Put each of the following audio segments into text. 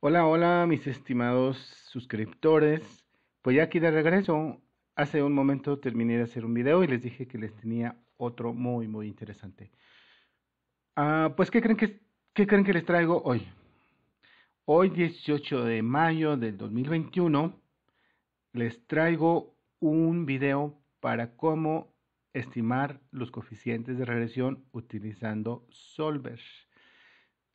Hola, hola mis estimados suscriptores. Pues ya aquí de regreso, hace un momento terminé de hacer un video y les dije que les tenía otro muy, muy interesante. Ah, pues ¿qué creen, que, ¿qué creen que les traigo hoy? Hoy 18 de mayo del 2021 les traigo un video para cómo estimar los coeficientes de regresión utilizando Solver.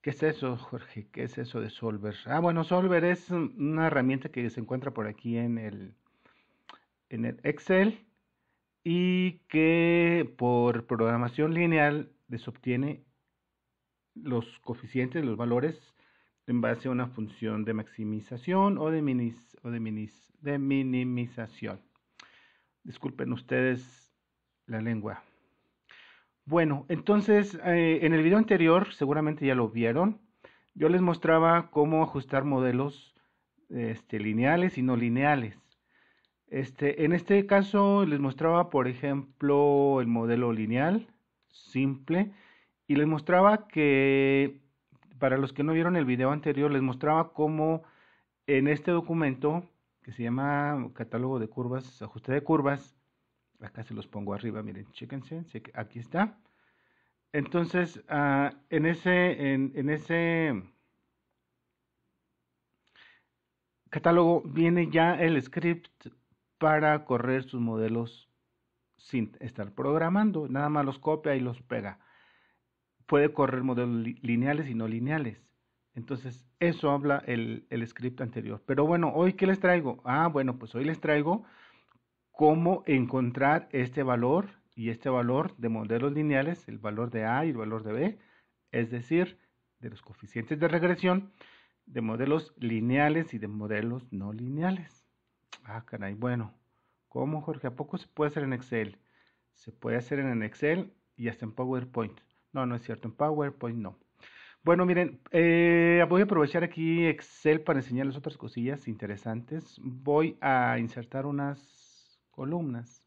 ¿Qué es eso, Jorge? ¿Qué es eso de Solver? Ah, bueno, Solver es una herramienta que se encuentra por aquí en el, en el Excel y que por programación lineal les obtiene los coeficientes, los valores en base a una función de maximización o de, minis, o de, minis, de minimización. Disculpen ustedes la lengua. Bueno, entonces eh, en el video anterior, seguramente ya lo vieron, yo les mostraba cómo ajustar modelos este, lineales y no lineales. Este, en este caso les mostraba, por ejemplo, el modelo lineal, simple, y les mostraba que, para los que no vieron el video anterior, les mostraba cómo en este documento, que se llama catálogo de curvas, ajuste de curvas, acá se los pongo arriba, miren, chéquense, aquí está. Entonces, ah, en ese, en, ese catálogo viene ya el script para correr sus modelos sin estar programando, nada más los copia y los pega. Puede correr modelos lineales y no lineales. Entonces, eso habla el, el script anterior. Pero bueno, hoy, ¿qué les traigo? Ah, bueno, pues hoy les traigo cómo encontrar este valor y este valor de modelos lineales, el valor de A y el valor de B, es decir, de los coeficientes de regresión de modelos lineales y de modelos no lineales. Ah, caray, bueno, ¿cómo Jorge? ¿A poco se puede hacer en Excel? Se puede hacer en Excel y hasta en PowerPoint. No, no es cierto, en PowerPoint no. Bueno, miren, eh, voy a aprovechar aquí Excel para enseñarles otras cosillas interesantes. Voy a insertar unas columnas.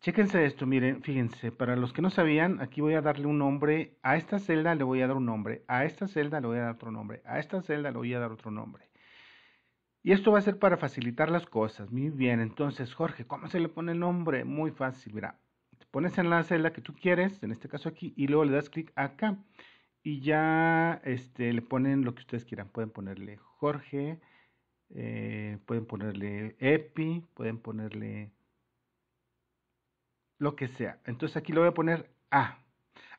Chéquense esto, miren, fíjense, para los que no sabían, aquí voy a darle un nombre, a esta celda le voy a dar un nombre, a esta celda le voy a dar otro nombre, a esta celda le voy a dar otro nombre. Y esto va a ser para facilitar las cosas. Muy bien, entonces, Jorge, ¿cómo se le pone el nombre? Muy fácil, mira, te pones en la celda que tú quieres, en este caso aquí, y luego le das clic acá. Y ya este, le ponen lo que ustedes quieran, pueden ponerle Jorge eh, pueden ponerle epi, pueden ponerle lo que sea. Entonces aquí le voy a poner a.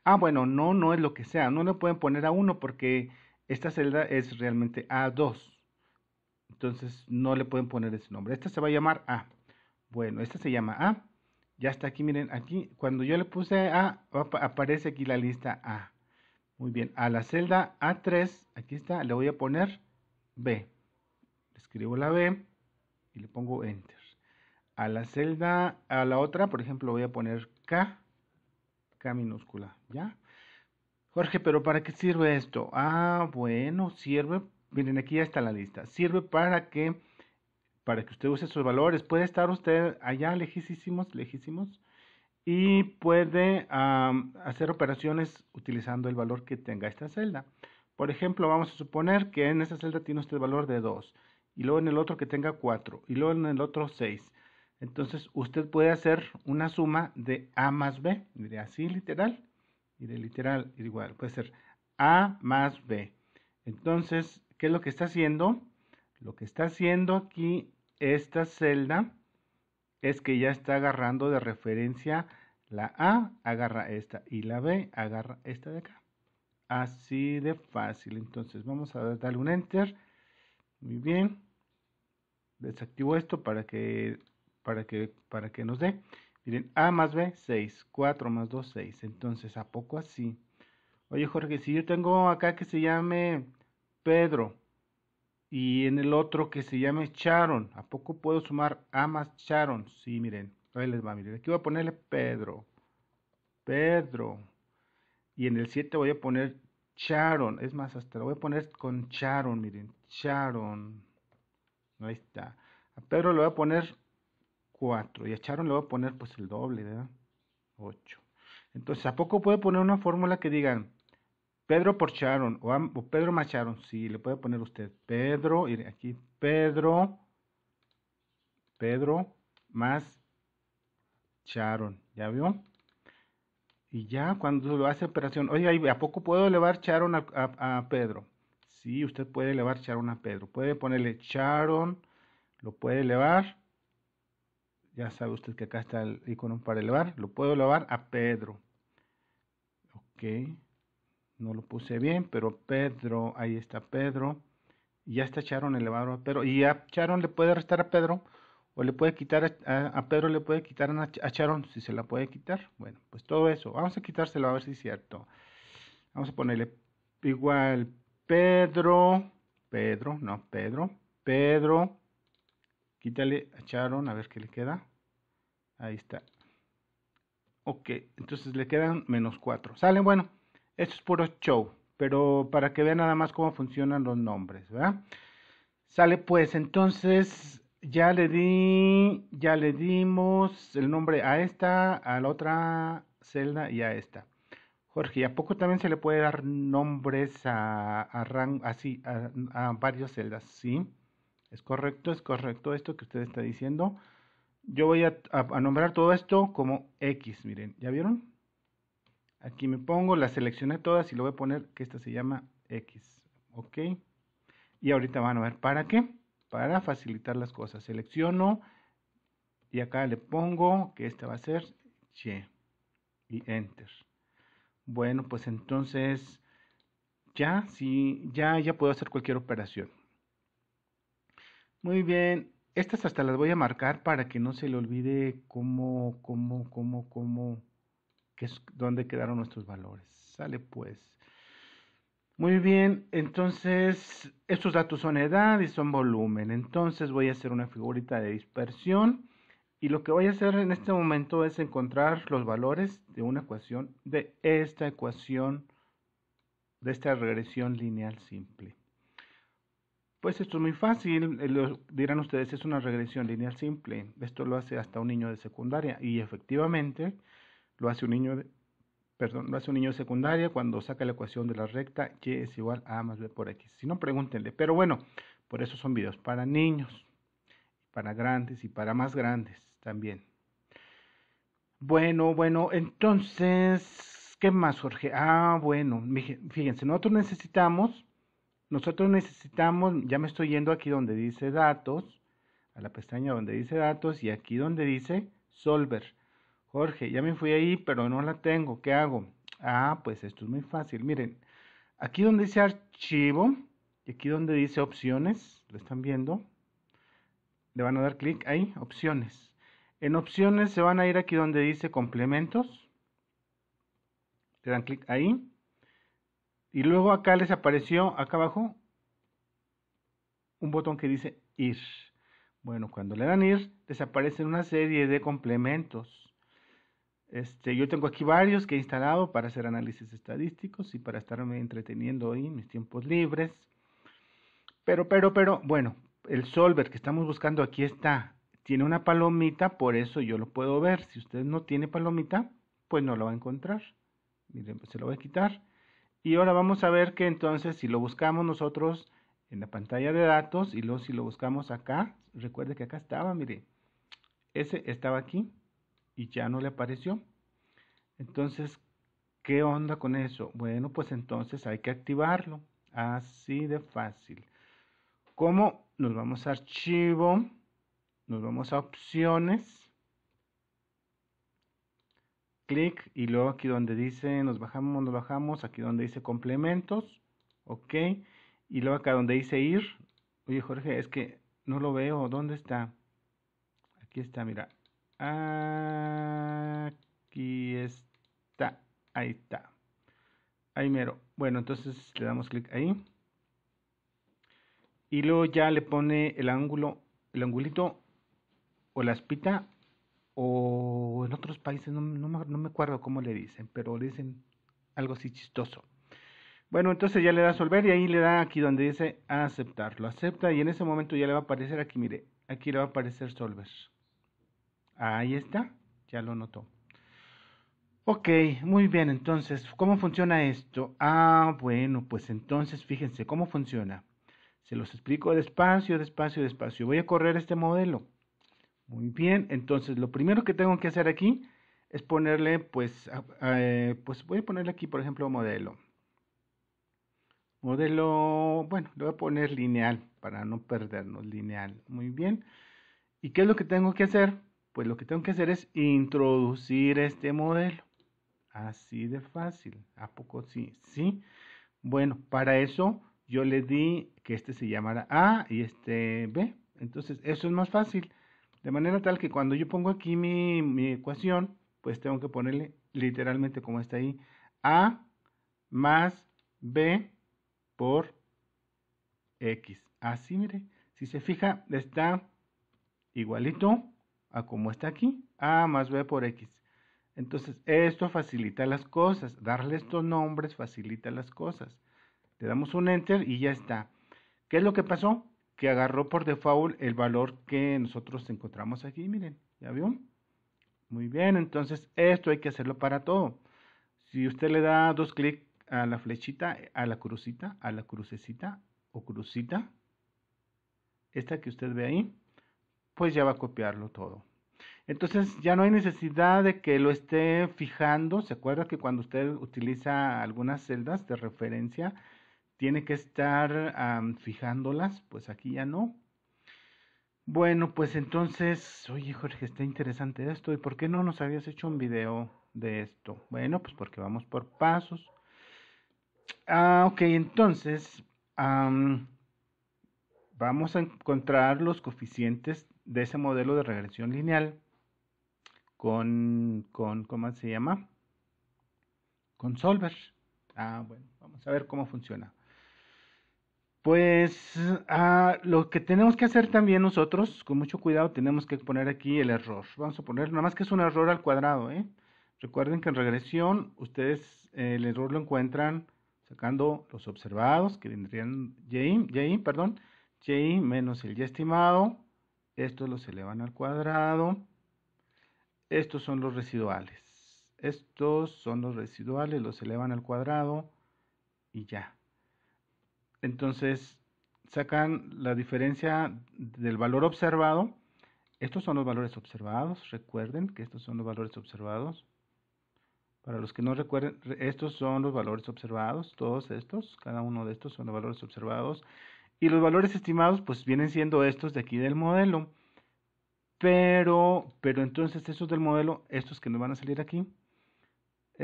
Ah, bueno, no, no es lo que sea. No le pueden poner a 1 porque esta celda es realmente A2. Entonces no le pueden poner ese nombre. Esta se va a llamar A. Bueno, esta se llama A. Ya está aquí, miren, aquí cuando yo le puse A, aparece aquí la lista A. Muy bien, a la celda A3, aquí está, le voy a poner B escribo la B y le pongo Enter. A la celda, a la otra, por ejemplo, voy a poner K, K minúscula, ¿ya? Jorge, pero ¿para qué sirve esto? Ah, bueno, sirve, miren, aquí ya está la lista. Sirve para que, para que usted use sus valores. Puede estar usted allá lejísimos, lejísimos, y puede hacer operaciones utilizando el valor que tenga esta celda. Por ejemplo, vamos a suponer que en esta celda tiene usted el valor de 2 y luego en el otro que tenga 4 y luego en el otro 6. Entonces usted puede hacer una suma de A más B, de así literal, y de literal igual, puede ser A más B. Entonces, ¿qué es lo que está haciendo? Lo que está haciendo aquí esta celda es que ya está agarrando de referencia la A, agarra esta, y la B agarra esta de acá. Así de fácil. Entonces, vamos a darle un enter. Muy bien desactivo esto para que, para que, para que nos dé. Miren, A más B, 6. 4 más 2, 6. Entonces, ¿a poco así? Oye, Jorge, si yo tengo acá que se llame Pedro y en el otro que se llame Charon, ¿a poco puedo sumar A más Charon? Sí, miren, ahí les va, miren. Aquí voy a ponerle Pedro. Pedro. Y en el 7 voy a poner Charon, Es más, hasta lo voy a poner con Charon, miren. Charon, Ahí está. A Pedro le voy a poner 4 y a Charon le voy a poner pues el doble, ¿verdad? 8. Entonces, ¿a poco puede poner una fórmula que digan Pedro por Charon o, Pedro más Charon? Sí, le puede poner usted Pedro, y aquí Pedro, Pedro más Charon, ¿ya vio? Y ya cuando lo hace operación, oye, ¿a poco puedo elevar Charon a Pedro? Sí, usted puede elevar Charon a Pedro. Puede ponerle Charon, lo puede elevar. Ya sabe usted que acá está el icono para elevar. Lo puedo elevar a Pedro. Ok. No lo puse bien, pero Pedro, ahí está Pedro. Ya está Charon elevado a Pedro. Y a Charon le puede restar a Pedro. O le puede quitar a, Pedro, le puede quitar a Charon. Si se la puede quitar. Bueno, pues todo eso. Vamos a quitárselo a ver si es cierto. Vamos a ponerle igual Pedro, Pedro, no, Pedro, Pedro, quítale a Charon, a ver qué le queda. Ahí está. Ok, entonces le quedan menos 4. Salen, bueno, esto es puro show, pero para que vean nada más cómo funcionan los nombres, ¿verdad? Sale pues, entonces ya le di, ya le dimos el nombre a esta, a la otra celda y a esta. Jorge, ¿a poco también se le puede dar nombres a, a, así, a, varios celdas? Sí, es correcto, es correcto esto que usted está diciendo. Yo voy a, nombrar todo esto como X, miren, ¿ya vieron? Aquí me pongo, las seleccioné todas y le voy a poner que esta se llama X, ¿ok? Y ahorita van a ver, ¿para qué? Para facilitar las cosas. Selecciono y acá le pongo que esta va a ser Y y Enter. Bueno, pues entonces ya, sí, ya, ya puedo hacer cualquier operación. Muy bien, estas hasta las voy a marcar para que no se le olvide cómo, cómo, cómo, cómo, que es dónde quedaron nuestros valores. Sale pues. Muy bien, entonces estos datos son edad y son volumen. Entonces voy a hacer una figurita de dispersión y lo que voy a hacer en este momento es encontrar los valores de una ecuación, de esta ecuación, de esta regresión lineal simple. Pues esto es muy fácil, eh, dirán ustedes, es una regresión lineal simple. Esto lo hace hasta un niño de secundaria y efectivamente lo hace un niño de, perdón, lo hace un niño de secundaria cuando saca la ecuación de la recta y es igual a a más b por x. Si no, pregúntenle. Pero bueno, por eso son videos para niños, para grandes y para más grandes también. Bueno, bueno, entonces, ¿qué más, Jorge? Ah, bueno, fíjense, nosotros necesitamos, nosotros necesitamos, ya me estoy yendo aquí donde dice datos, a la pestaña donde dice datos y aquí donde dice solver. Jorge, ya me fui ahí, pero no la tengo, ¿qué hago? Ah, pues esto es muy fácil, miren, aquí donde dice archivo y aquí donde dice opciones, lo están viendo, le van a dar clic ahí, opciones. En opciones se van a ir aquí donde dice complementos. Le dan clic ahí. Y luego acá les apareció, acá abajo, un botón que dice ir. Bueno, cuando le dan ir, desaparecen una serie de complementos. Este, yo tengo aquí varios que he instalado para hacer análisis estadísticos y para estarme entreteniendo hoy en mis tiempos libres. Pero, pero, pero, bueno, el solver que estamos buscando aquí está tiene una palomita, por eso yo lo puedo ver. Si usted no tiene palomita, pues no lo va a encontrar. Miren, se lo voy a quitar. Y ahora vamos a ver que entonces si lo buscamos nosotros en la pantalla de datos y luego si lo buscamos acá, recuerde que acá estaba, mire, ese estaba aquí y ya no le apareció. Entonces, ¿qué onda con eso? Bueno, pues entonces hay que activarlo. Así de fácil. ¿Cómo? Nos vamos a archivo nos vamos a opciones. Clic y luego aquí donde dice nos bajamos, nos bajamos, aquí donde dice complementos. Ok. Y luego acá donde dice ir. Oye Jorge, es que no lo veo. ¿Dónde está? Aquí está, mira. Aquí está. Ahí está. Ahí mero. Bueno, entonces le damos clic ahí. Y luego ya le pone el ángulo, el angulito o las pita o en otros países, no, me acuerdo cómo le dicen, pero le dicen algo así chistoso. Bueno, entonces ya le da a solver y ahí le da aquí donde dice aceptar. Lo acepta y en ese momento ya le va a aparecer aquí, mire, aquí le va a aparecer solver. Ahí está, ya lo notó. Ok, muy bien, entonces, ¿cómo funciona esto? Ah, bueno, pues entonces fíjense cómo funciona. Se los explico despacio, despacio, despacio. Voy a correr este modelo. Muy bien, entonces lo primero que tengo que hacer aquí es ponerle, pues, eh, pues voy a ponerle aquí, por ejemplo, modelo. Modelo, bueno, le voy a poner lineal para no perdernos, lineal. Muy bien. ¿Y qué es lo que tengo que hacer? Pues lo que tengo que hacer es introducir este modelo. Así de fácil. ¿A poco sí? Sí. Bueno, para eso yo le di que este se llamara A y este B. Entonces, eso es más fácil. De manera tal que cuando yo pongo aquí mi, ecuación, pues tengo que ponerle literalmente como está ahí, A más B por X. Así, mire, si se fija, está igualito a como está aquí, A más B por X. Entonces, esto facilita las cosas, darle estos nombres facilita las cosas. Le damos un Enter y ya está. ¿Qué es lo que pasó? que agarró por default el valor que nosotros encontramos aquí, miren, ¿ya vio? Muy bien, entonces esto hay que hacerlo para todo. Si usted le da dos clics a la flechita, a la crucita, a la crucecita o crucita, esta que usted ve ahí, pues ya va a copiarlo todo. Entonces ya no hay necesidad de que lo esté fijando. ¿Se acuerda que cuando usted utiliza algunas celdas de referencia, tiene que estar fijándolas, pues aquí ya no. Bueno, pues entonces, oye Jorge, está interesante esto, ¿y por qué no nos habías hecho un video de esto? Bueno, pues porque vamos por pasos. Ah, ok, entonces vamos a encontrar los coeficientes de ese modelo de regresión lineal con, con ¿cómo se llama? Con Solver. Ah, bueno, vamos a ver cómo funciona. Pues ah, lo que tenemos que hacer también nosotros, con mucho cuidado, tenemos que poner aquí el error. Vamos a poner nada más que es un error al cuadrado. ¿eh? Recuerden que en regresión ustedes eh, el error lo encuentran sacando los observados, que vendrían y, perdón, y menos el y estimado. Estos los elevan al cuadrado. Estos son los residuales. Estos son los residuales, los elevan al cuadrado y ya. Entonces, sacan la diferencia del valor observado. Estos son los valores observados, recuerden que estos son los valores observados. Para los que no recuerden, estos son los valores observados, todos estos, cada uno de estos son los valores observados. Y los valores estimados, pues vienen siendo estos de aquí del modelo. Pero, pero entonces estos del modelo, estos que nos van a salir aquí,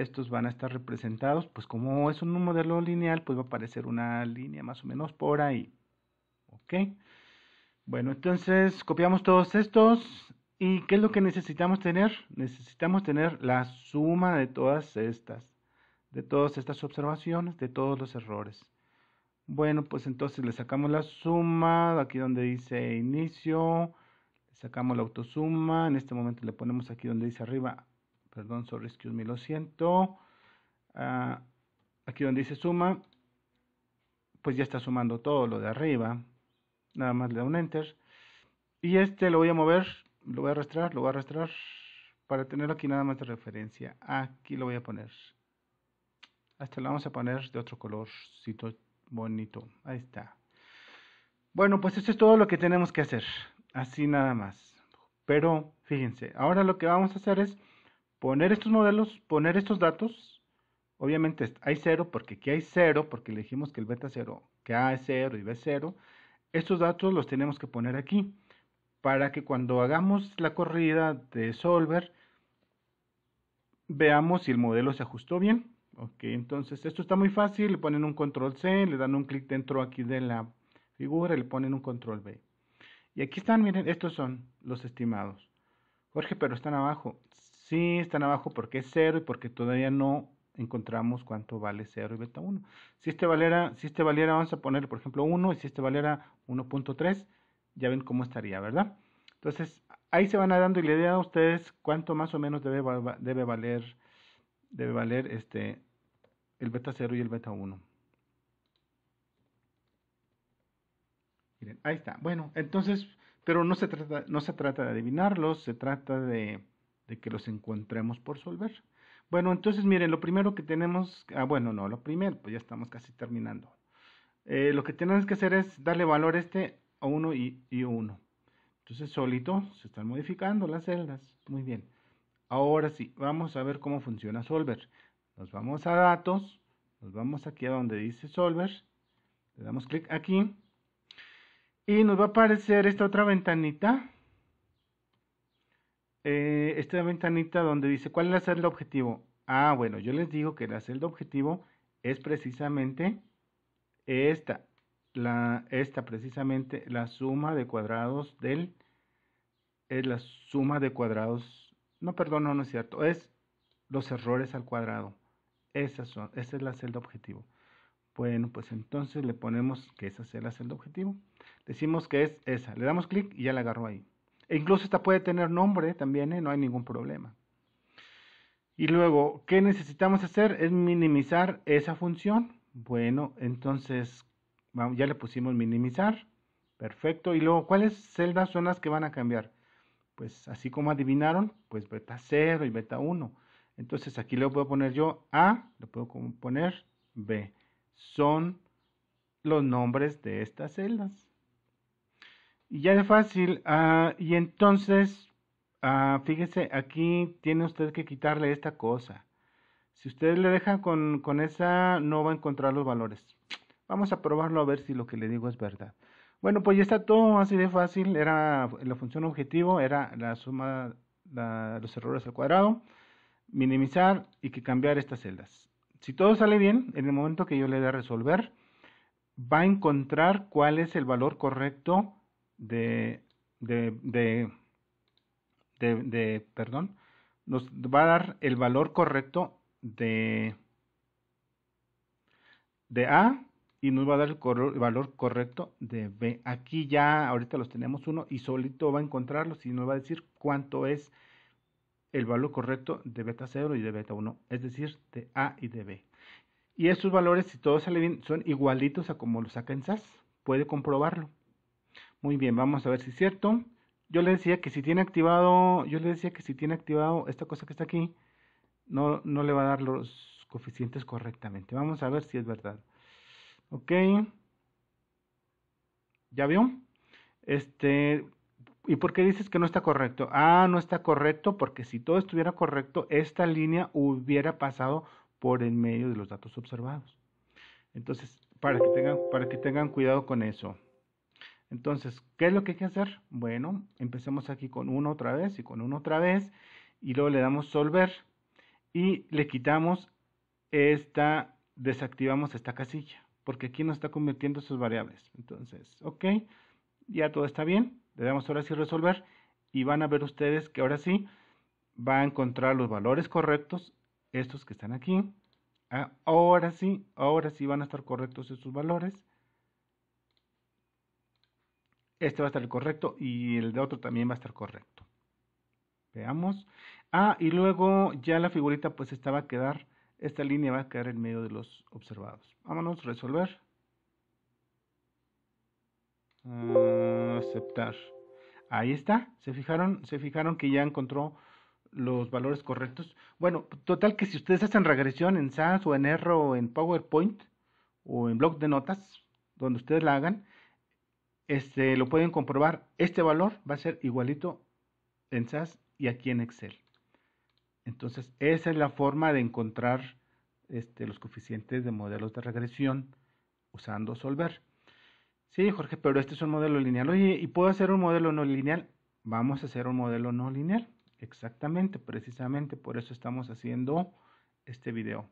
estos van a estar representados, pues como es un modelo lineal, pues va a aparecer una línea más o menos por ahí. ¿Ok? Bueno, entonces copiamos todos estos. ¿Y qué es lo que necesitamos tener? Necesitamos tener la suma de todas estas, de todas estas observaciones, de todos los errores. Bueno, pues entonces le sacamos la suma, aquí donde dice inicio, le sacamos la autosuma, en este momento le ponemos aquí donde dice arriba perdón, sorry, que me, lo siento. Ah, aquí donde dice suma, pues ya está sumando todo lo de arriba. Nada más le da un enter. Y este lo voy a mover, lo voy a arrastrar, lo voy a arrastrar para tenerlo aquí nada más de referencia. Aquí lo voy a poner. Hasta lo vamos a poner de otro colorcito bonito. Ahí está. Bueno, pues eso es todo lo que tenemos que hacer. Así nada más. Pero fíjense, ahora lo que vamos a hacer es poner estos modelos, poner estos datos. Obviamente hay cero porque aquí hay cero, porque le dijimos que el beta cero, que A es cero y B es cero. Estos datos los tenemos que poner aquí para que cuando hagamos la corrida de solver veamos si el modelo se ajustó bien. Ok, entonces esto está muy fácil, le ponen un control C, le dan un clic dentro aquí de la figura, le ponen un control B. Y aquí están, miren, estos son los estimados. Jorge, pero están abajo. Sí, están abajo porque es cero y porque todavía no encontramos cuánto vale 0 y beta 1. Si este valiera, si este valiera vamos a poner, por ejemplo, 1 y si este valiera 1.3, ya ven cómo estaría, ¿verdad? Entonces, ahí se van a dando la idea a ustedes cuánto más o menos debe, debe valer debe valer este el beta 0 y el beta 1. Miren, ahí está. Bueno, entonces, pero no se trata no se trata de adivinarlos, se trata de de que los encontremos por solver. Bueno, entonces miren, lo primero que tenemos, ah, bueno, no, lo primero, pues ya estamos casi terminando. Eh, lo que tenemos que hacer es darle valor a este a 1 y, y 1. Entonces solito se están modificando las celdas. Muy bien. Ahora sí, vamos a ver cómo funciona Solver. Nos vamos a datos, nos vamos aquí a donde dice Solver, le damos clic aquí y nos va a aparecer esta otra ventanita eh, esta ventanita donde dice, ¿cuál es la celda objetivo? Ah, bueno, yo les digo que la celda objetivo es precisamente esta, la, esta precisamente la suma de cuadrados del, es la suma de cuadrados, no, perdón, no, no es cierto, es los errores al cuadrado. Esas son, esa es la celda objetivo. Bueno, pues entonces le ponemos que esa sea la celda objetivo. Decimos que es esa. Le damos clic y ya la agarró ahí. E incluso esta puede tener nombre también, ¿eh? no hay ningún problema. Y luego, ¿qué necesitamos hacer? Es minimizar esa función. Bueno, entonces ya le pusimos minimizar. Perfecto. Y luego, ¿cuáles celdas son las que van a cambiar? Pues así como adivinaron, pues beta 0 y beta 1. Entonces aquí le puedo poner yo A, le puedo poner B. Son los nombres de estas celdas. Y ya es fácil. Ah, y entonces, ah, fíjese, aquí tiene usted que quitarle esta cosa. Si usted le deja con, con esa, no va a encontrar los valores. Vamos a probarlo a ver si lo que le digo es verdad. Bueno, pues ya está todo así de fácil. Era la función objetivo, era la suma de los errores al cuadrado, minimizar y que cambiar estas celdas. Si todo sale bien, en el momento que yo le dé a resolver, va a encontrar cuál es el valor correcto de, de, de, de, perdón, nos va a dar el valor correcto de, de A y nos va a dar el, valor correcto de B. Aquí ya ahorita los tenemos uno y solito va a encontrarlos y nos va a decir cuánto es el valor correcto de beta 0 y de beta 1, es decir, de A y de B. Y estos valores, si todo sale bien, son igualitos a como los saca en SAS. Puede comprobarlo. Muy bien, vamos a ver si es cierto. Yo le decía que si tiene activado, yo le decía que si tiene activado esta cosa que está aquí, no, no le va a dar los coeficientes correctamente. Vamos a ver si es verdad. Ok. ¿Ya vio? Este, ¿Y por qué dices que no está correcto? Ah, no está correcto porque si todo estuviera correcto, esta línea hubiera pasado por en medio de los datos observados. Entonces, para que tengan, para que tengan cuidado con eso. Entonces, ¿qué es lo que hay que hacer? Bueno, empecemos aquí con uno otra vez y con uno otra vez y luego le damos solver y le quitamos esta, desactivamos esta casilla porque aquí nos está convirtiendo sus variables. Entonces, ok, ya todo está bien, le damos ahora sí resolver y van a ver ustedes que ahora sí va a encontrar los valores correctos, estos que están aquí. Ah, ahora sí, ahora sí van a estar correctos estos valores. Este va a estar el correcto y el de otro también va a estar correcto. Veamos. Ah, y luego ya la figurita pues esta va a quedar, esta línea va a quedar en medio de los observados. Vámonos, resolver. Ah, aceptar. Ahí está. ¿Se fijaron? ¿Se fijaron que ya encontró los valores correctos? Bueno, total que si ustedes hacen regresión en SAS o en R o en PowerPoint o en bloc de notas, donde ustedes la hagan, este, lo pueden comprobar. Este valor va a ser igualito en SAS y aquí en Excel. Entonces, esa es la forma de encontrar este, los coeficientes de modelos de regresión usando Solver. Sí, Jorge, pero este es un modelo lineal. Oye, ¿y puedo hacer un modelo no lineal? Vamos a hacer un modelo no lineal. Exactamente, precisamente por eso estamos haciendo este video.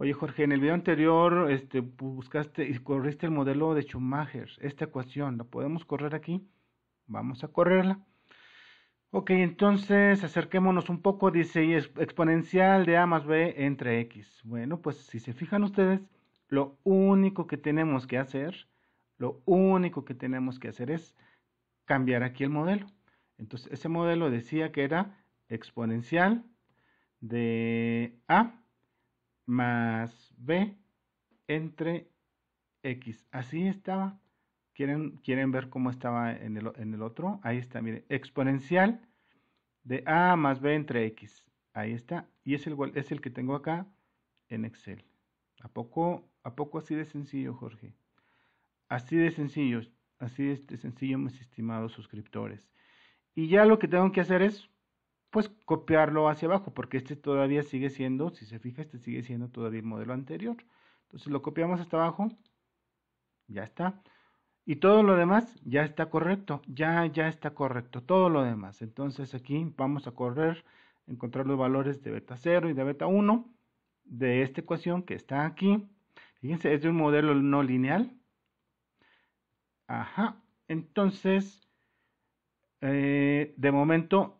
Oye Jorge, en el video anterior este, buscaste y corriste el modelo de Schumacher. Esta ecuación, ¿la podemos correr aquí? Vamos a correrla. Ok, entonces acerquémonos un poco. Dice y es exponencial de a más b entre x. Bueno, pues si se fijan ustedes, lo único que tenemos que hacer, lo único que tenemos que hacer es cambiar aquí el modelo. Entonces ese modelo decía que era exponencial de a más B entre X. Así estaba. ¿Quieren, quieren ver cómo estaba en el, en el otro? Ahí está, miren, exponencial de A más B entre X. Ahí está. Y es el, es el que tengo acá en Excel. ¿A poco, ¿A poco así de sencillo, Jorge? Así de sencillo, así de sencillo, mis estimados suscriptores. Y ya lo que tengo que hacer es pues copiarlo hacia abajo, porque este todavía sigue siendo, si se fija, este sigue siendo todavía el modelo anterior. Entonces lo copiamos hasta abajo, ya está. Y todo lo demás ya está correcto, ya, ya está correcto, todo lo demás. Entonces aquí vamos a correr, encontrar los valores de beta 0 y de beta 1 de esta ecuación que está aquí. Fíjense, es de un modelo no lineal. Ajá, entonces, eh, de momento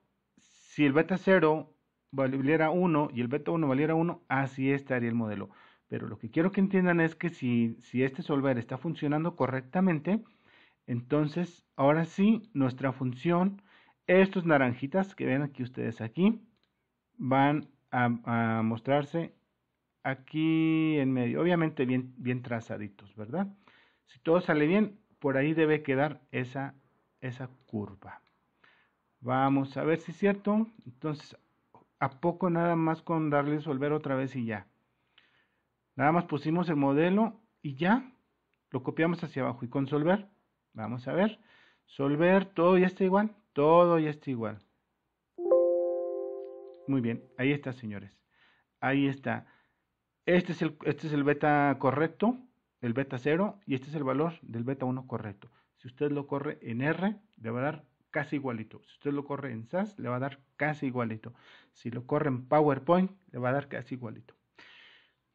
si el beta 0 valiera 1 y el beta 1 valiera 1, así estaría el modelo. Pero lo que quiero que entiendan es que si, este solver está funcionando correctamente, entonces ahora sí nuestra función, estos naranjitas que ven aquí ustedes aquí, van a, mostrarse aquí en medio. Obviamente bien, bien trazaditos, ¿verdad? Si todo sale bien, por ahí debe quedar esa, esa curva. Vamos a ver si es cierto. Entonces, ¿a poco nada más con darle solver otra vez y ya? Nada más pusimos el modelo y ya. Lo copiamos hacia abajo y con solver. Vamos a ver. Solver, todo ya está igual. Todo ya está igual. Muy bien, ahí está, señores. Ahí está. Este es, el, este es el beta correcto, el beta 0, y este es el valor del beta 1 correcto. Si usted lo corre en R, dar casi igualito. Si usted lo corre en SAS, le va a dar casi igualito. Si lo corre en PowerPoint, le va a dar casi igualito.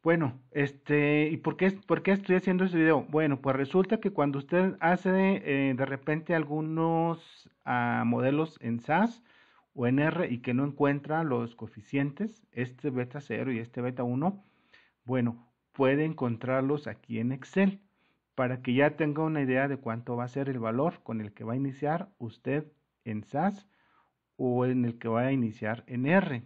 Bueno, este, ¿y por qué, estoy haciendo este video? Bueno, pues resulta que cuando usted hace eh, de repente algunos ah, modelos en SAS o en R y que no encuentra los coeficientes, este beta 0 y este beta 1, bueno, puede encontrarlos aquí en Excel para que ya tenga una idea de cuánto va a ser el valor con el que va a iniciar usted en SAS o en el que va a iniciar en R.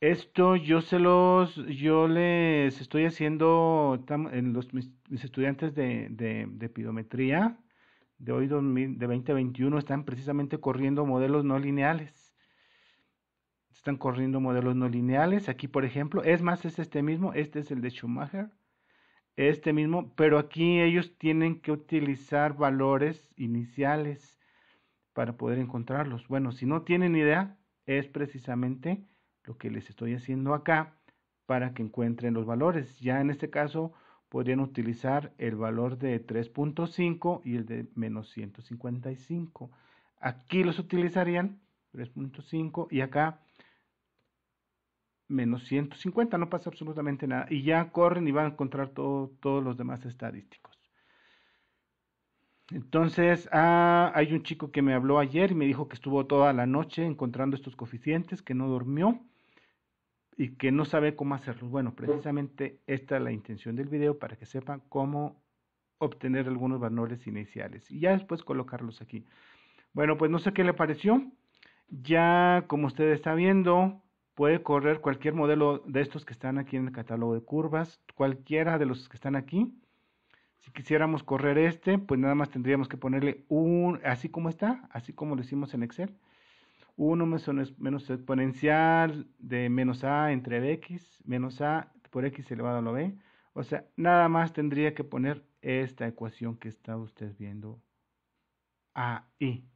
Esto yo se los, yo les estoy haciendo en los, mis, estudiantes de, de, de de hoy de 2021 están precisamente corriendo modelos no lineales. Están corriendo modelos no lineales. Aquí, por ejemplo, es más, es este mismo, este es el de Schumacher este mismo, pero aquí ellos tienen que utilizar valores iniciales para poder encontrarlos. Bueno, si no tienen idea, es precisamente lo que les estoy haciendo acá para que encuentren los valores. Ya en este caso podrían utilizar el valor de 3.5 y el de menos 155. Aquí los utilizarían 3.5 y acá menos 150, no pasa absolutamente nada. Y ya corren y van a encontrar todo, todos los demás estadísticos. Entonces, ah, hay un chico que me habló ayer y me dijo que estuvo toda la noche encontrando estos coeficientes, que no durmió y que no sabe cómo hacerlos. Bueno, precisamente esta es la intención del video para que sepan cómo obtener algunos valores iniciales y ya después colocarlos aquí. Bueno, pues no sé qué le pareció. Ya como usted está viendo, puede correr cualquier modelo de estos que están aquí en el catálogo de curvas, cualquiera de los que están aquí. Si quisiéramos correr este, pues nada más tendríamos que ponerle un, así como está, así como lo hicimos en Excel, 1 menos exponencial de menos a entre x, menos a por x elevado a la b. O sea, nada más tendría que poner esta ecuación que está usted viendo ahí.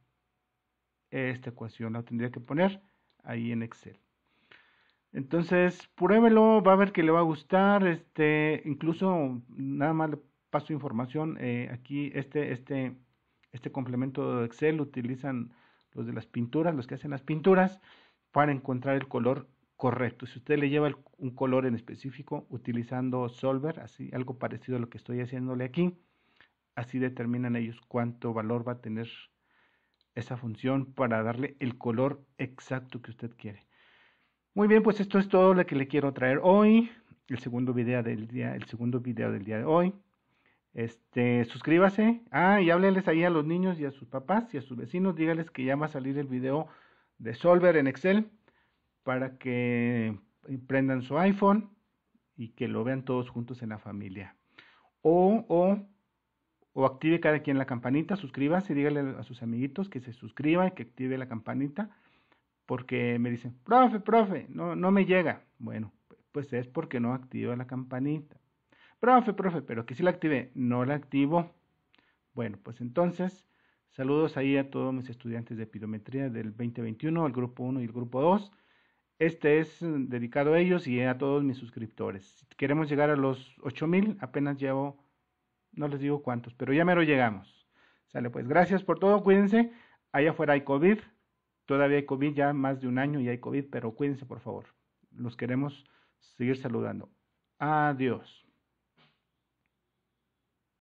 Esta ecuación la tendría que poner ahí en Excel. Entonces, pruébelo, va a ver que le va a gustar. Este, incluso nada más le paso información. Eh, aquí este, este, este complemento de Excel utilizan los de las pinturas, los que hacen las pinturas, para encontrar el color correcto. Si usted le lleva un color en específico utilizando Solver, así algo parecido a lo que estoy haciéndole aquí, así determinan ellos cuánto valor va a tener esa función para darle el color exacto que usted quiere. Muy bien, pues esto es todo lo que le quiero traer hoy. El segundo video del día, el segundo video del día de hoy. Este, suscríbase. Ah, y háblenles ahí a los niños y a sus papás y a sus vecinos. dígales que ya va a salir el video de Solver en Excel para que prendan su iPhone y que lo vean todos juntos en la familia. O, o, o active cada quien la campanita, suscríbase, dígale a sus amiguitos que se suscriban, que active la campanita porque me dicen, profe, profe, no, no me llega. Bueno, pues es porque no activa la campanita. Profe, profe, pero que si la activé, no la activo. Bueno, pues entonces, saludos ahí a todos mis estudiantes de Epidometría del 2021, el grupo 1 y el grupo 2. Este es mm, dedicado a ellos y a todos mis suscriptores. Si queremos llegar a los 8000, apenas llevo, no les digo cuántos, pero ya mero llegamos. Sale, pues gracias por todo, cuídense. Allá afuera hay COVID, Todavía hay COVID, ya más de un año y hay COVID, pero cuídense por favor. Los queremos seguir saludando. Adiós.